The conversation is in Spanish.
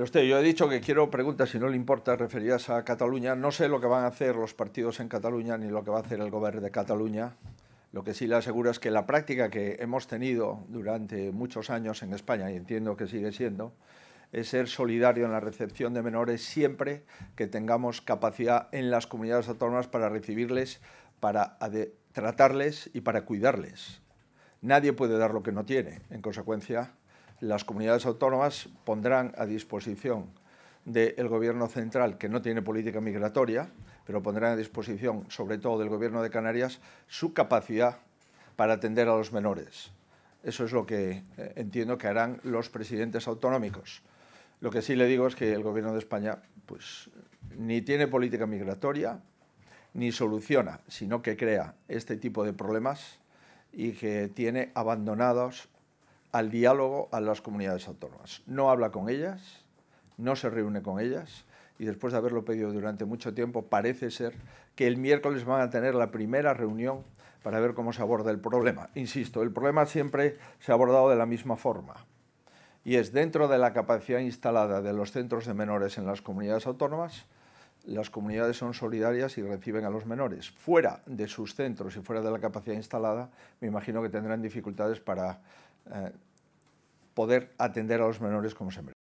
usted, yo he dicho que quiero preguntas, si no le importa, referidas a Cataluña. No sé lo que van a hacer los partidos en Cataluña ni lo que va a hacer el gobierno de Cataluña. Lo que sí le aseguro es que la práctica que hemos tenido durante muchos años en España, y entiendo que sigue siendo, es ser solidario en la recepción de menores siempre que tengamos capacidad en las comunidades autónomas para recibirles, para tratarles y para cuidarles. Nadie puede dar lo que no tiene. En consecuencia, las comunidades autónomas pondrán a disposición del Gobierno central, que no tiene política migratoria, pero pondrán a disposición, sobre todo del Gobierno de Canarias, su capacidad para atender a los menores. Eso es lo que eh, entiendo que harán los presidentes autonómicos. Lo que sí le digo es que el Gobierno de España pues, ni tiene política migratoria, ni soluciona, sino que crea este tipo de problemas y que tiene abandonados al diálogo a las comunidades autónomas. No habla con ellas, no se reúne con ellas y después de haberlo pedido durante mucho tiempo, parece ser que el miércoles van a tener la primera reunión para ver cómo se aborda el problema. Insisto, el problema siempre se ha abordado de la misma forma y es dentro de la capacidad instalada de los centros de menores en las comunidades autónomas, las comunidades son solidarias y reciben a los menores. Fuera de sus centros y fuera de la capacidad instalada, me imagino que tendrán dificultades para eh, poder atender a los menores como se